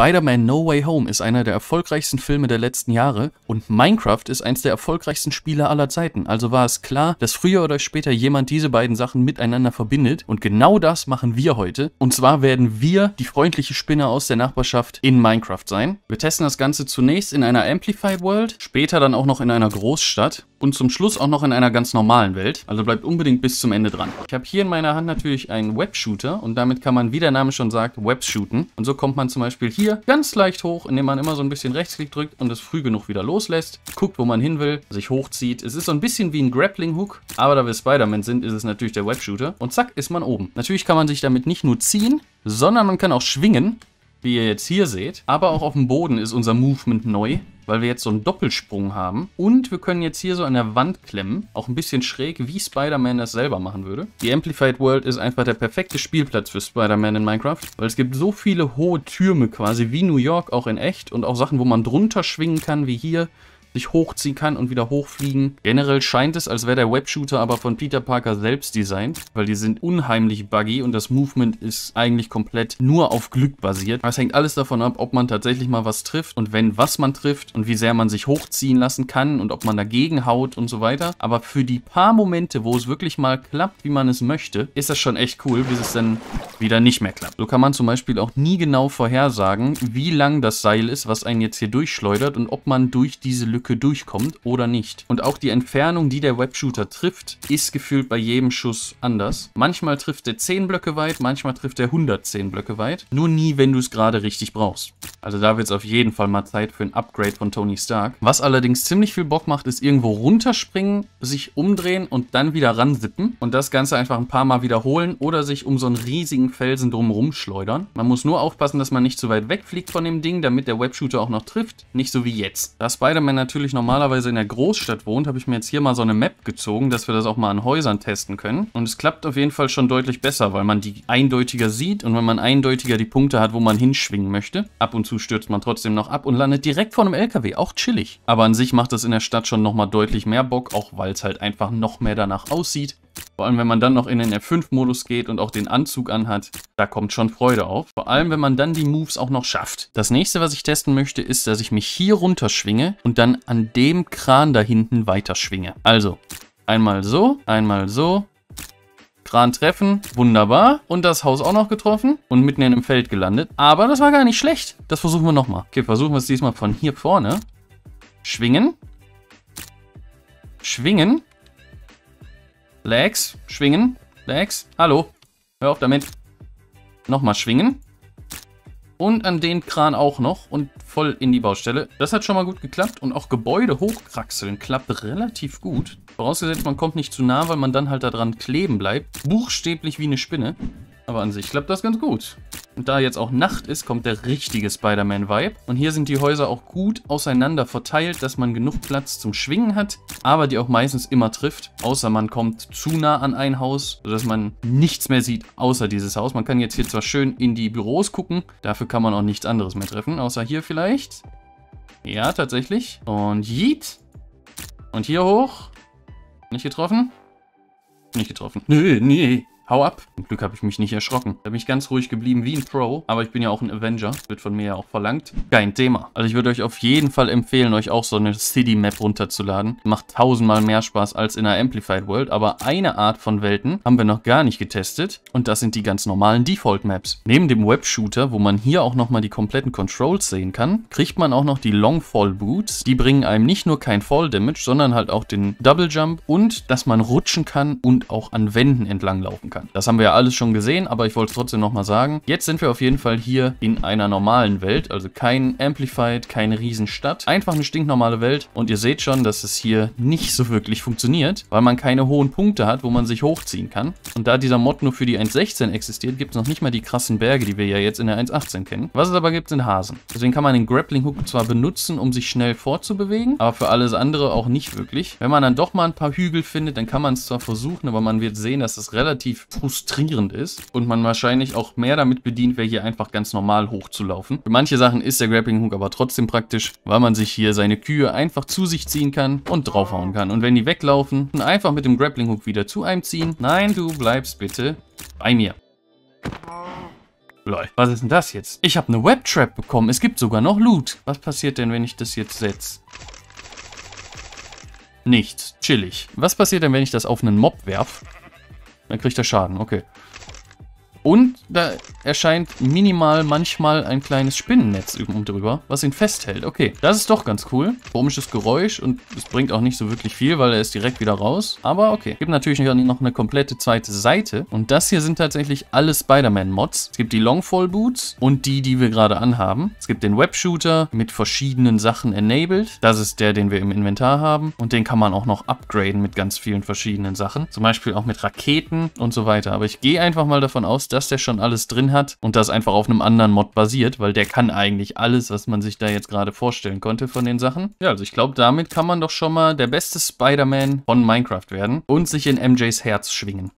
Spider-Man No Way Home ist einer der erfolgreichsten Filme der letzten Jahre und Minecraft ist eins der erfolgreichsten Spiele aller Zeiten. Also war es klar, dass früher oder später jemand diese beiden Sachen miteinander verbindet und genau das machen wir heute. Und zwar werden wir die freundliche Spinne aus der Nachbarschaft in Minecraft sein. Wir testen das Ganze zunächst in einer Amplified World, später dann auch noch in einer Großstadt und zum Schluss auch noch in einer ganz normalen Welt. Also bleibt unbedingt bis zum Ende dran. Ich habe hier in meiner Hand natürlich einen Webshooter und damit kann man, wie der Name schon sagt, Webshooten. Und so kommt man zum Beispiel hier ganz leicht hoch, indem man immer so ein bisschen Rechtsklick drückt und es früh genug wieder loslässt, guckt, wo man hin will, sich hochzieht. Es ist so ein bisschen wie ein Grappling-Hook, aber da wir Spider-Man sind, ist es natürlich der Webshooter. Und zack, ist man oben. Natürlich kann man sich damit nicht nur ziehen, sondern man kann auch schwingen, wie ihr jetzt hier seht. Aber auch auf dem Boden ist unser Movement neu weil wir jetzt so einen Doppelsprung haben. Und wir können jetzt hier so an der Wand klemmen. Auch ein bisschen schräg, wie Spider-Man das selber machen würde. Die Amplified World ist einfach der perfekte Spielplatz für Spider-Man in Minecraft, weil es gibt so viele hohe Türme quasi, wie New York auch in echt und auch Sachen, wo man drunter schwingen kann, wie hier sich hochziehen kann und wieder hochfliegen. Generell scheint es, als wäre der Webshooter aber von Peter Parker selbst designt, weil die sind unheimlich buggy und das Movement ist eigentlich komplett nur auf Glück basiert. Es hängt alles davon ab, ob man tatsächlich mal was trifft und wenn, was man trifft und wie sehr man sich hochziehen lassen kann und ob man dagegen haut und so weiter. Aber für die paar Momente, wo es wirklich mal klappt, wie man es möchte, ist das schon echt cool, wie es dann wieder nicht mehr klappt. So kann man zum Beispiel auch nie genau vorhersagen, wie lang das Seil ist, was einen jetzt hier durchschleudert und ob man durch diese Lücke Lücke durchkommt oder nicht. Und auch die Entfernung, die der Webshooter trifft, ist gefühlt bei jedem Schuss anders. Manchmal trifft er 10 Blöcke weit, manchmal trifft er 110 Blöcke weit. Nur nie, wenn du es gerade richtig brauchst. Also da wird es auf jeden Fall mal Zeit für ein Upgrade von Tony Stark. Was allerdings ziemlich viel Bock macht, ist irgendwo runterspringen, sich umdrehen und dann wieder ransippen. Und das Ganze einfach ein paar Mal wiederholen oder sich um so einen riesigen Felsen drumherum schleudern. Man muss nur aufpassen, dass man nicht zu weit wegfliegt von dem Ding, damit der Webshooter auch noch trifft. Nicht so wie jetzt. Da Spider-Man natürlich normalerweise in der Großstadt wohnt, habe ich mir jetzt hier mal so eine Map gezogen, dass wir das auch mal an Häusern testen können. Und es klappt auf jeden Fall schon deutlich besser, weil man die eindeutiger sieht und wenn man eindeutiger die Punkte hat, wo man hinschwingen möchte. Ab und zu stürzt man trotzdem noch ab und landet direkt vor einem LKW, auch chillig. Aber an sich macht das in der Stadt schon nochmal deutlich mehr Bock, auch weil es halt einfach noch mehr danach aussieht. Vor allem, wenn man dann noch in den F5-Modus geht und auch den Anzug anhat, da kommt schon Freude auf. Vor allem, wenn man dann die Moves auch noch schafft. Das nächste, was ich testen möchte, ist, dass ich mich hier runterschwinge und dann an dem Kran da hinten weiterschwinge. Also, einmal so, einmal so. Kran treffen, wunderbar. Und das Haus auch noch getroffen und mitten in einem Feld gelandet. Aber das war gar nicht schlecht. Das versuchen wir nochmal. Okay, versuchen wir es diesmal von hier vorne. Schwingen. Schwingen. Legs. Schwingen. Legs. Hallo. Hör auf damit. Nochmal schwingen. Und an den Kran auch noch und voll in die Baustelle. Das hat schon mal gut geklappt und auch Gebäude hochkraxeln klappt relativ gut. Vorausgesetzt, man kommt nicht zu nah, weil man dann halt da dran kleben bleibt. Buchstäblich wie eine Spinne. Aber an sich klappt das ganz gut. Und da jetzt auch Nacht ist, kommt der richtige Spider-Man-Vibe. Und hier sind die Häuser auch gut auseinander verteilt, dass man genug Platz zum Schwingen hat, aber die auch meistens immer trifft. Außer man kommt zu nah an ein Haus, sodass man nichts mehr sieht, außer dieses Haus. Man kann jetzt hier zwar schön in die Büros gucken, dafür kann man auch nichts anderes mehr treffen, außer hier vielleicht. Ja, tatsächlich. Und Yeet. Und hier hoch. Nicht getroffen. Nicht getroffen. Nö, nee, nee. Hau ab. Zum Glück habe ich mich nicht erschrocken. Da bin ich ganz ruhig geblieben wie ein Pro. Aber ich bin ja auch ein Avenger. Wird von mir ja auch verlangt. Kein Thema. Also ich würde euch auf jeden Fall empfehlen, euch auch so eine City-Map runterzuladen. Macht tausendmal mehr Spaß als in einer Amplified World. Aber eine Art von Welten haben wir noch gar nicht getestet. Und das sind die ganz normalen Default-Maps. Neben dem Web-Shooter, wo man hier auch nochmal die kompletten Controls sehen kann, kriegt man auch noch die Long-Fall-Boots. Die bringen einem nicht nur kein Fall-Damage, sondern halt auch den Double-Jump und dass man rutschen kann und auch an Wänden entlanglaufen kann kann. Das haben wir ja alles schon gesehen, aber ich wollte es trotzdem nochmal sagen. Jetzt sind wir auf jeden Fall hier in einer normalen Welt, also kein Amplified, keine Riesenstadt. Einfach eine stinknormale Welt und ihr seht schon, dass es hier nicht so wirklich funktioniert, weil man keine hohen Punkte hat, wo man sich hochziehen kann. Und da dieser Mod nur für die 1.16 existiert, gibt es noch nicht mal die krassen Berge, die wir ja jetzt in der 1.18 kennen. Was es aber gibt, sind Hasen. Deswegen kann man den Grappling Hook zwar benutzen, um sich schnell fortzubewegen, aber für alles andere auch nicht wirklich. Wenn man dann doch mal ein paar Hügel findet, dann kann man es zwar versuchen, aber man wird sehen, dass es relativ frustrierend ist und man wahrscheinlich auch mehr damit bedient wäre, hier einfach ganz normal hochzulaufen. Für manche Sachen ist der Grappling Hook aber trotzdem praktisch, weil man sich hier seine Kühe einfach zu sich ziehen kann und draufhauen kann. Und wenn die weglaufen, einfach mit dem Grappling Hook wieder zu einem ziehen. Nein, du bleibst bitte bei mir. Lol, was ist denn das jetzt? Ich habe eine Webtrap bekommen. Es gibt sogar noch Loot. Was passiert denn, wenn ich das jetzt setze? Nichts. Chillig. Was passiert denn, wenn ich das auf einen Mob werfe? Dann kriegt er Schaden, okay. Und da erscheint minimal manchmal ein kleines Spinnennetz oben drüber, was ihn festhält. Okay, das ist doch ganz cool. Komisches Geräusch und es bringt auch nicht so wirklich viel, weil er ist direkt wieder raus. Aber okay, gibt natürlich noch eine komplette zweite Seite. Und das hier sind tatsächlich alle Spider-Man-Mods. Es gibt die Longfall-Boots und die, die wir gerade anhaben. Es gibt den Webshooter mit verschiedenen Sachen enabled. Das ist der, den wir im Inventar haben. Und den kann man auch noch upgraden mit ganz vielen verschiedenen Sachen. Zum Beispiel auch mit Raketen und so weiter. Aber ich gehe einfach mal davon aus, dass der schon alles drin hat und das einfach auf einem anderen Mod basiert, weil der kann eigentlich alles, was man sich da jetzt gerade vorstellen konnte von den Sachen. Ja, also ich glaube, damit kann man doch schon mal der beste Spider-Man von Minecraft werden und sich in MJs Herz schwingen.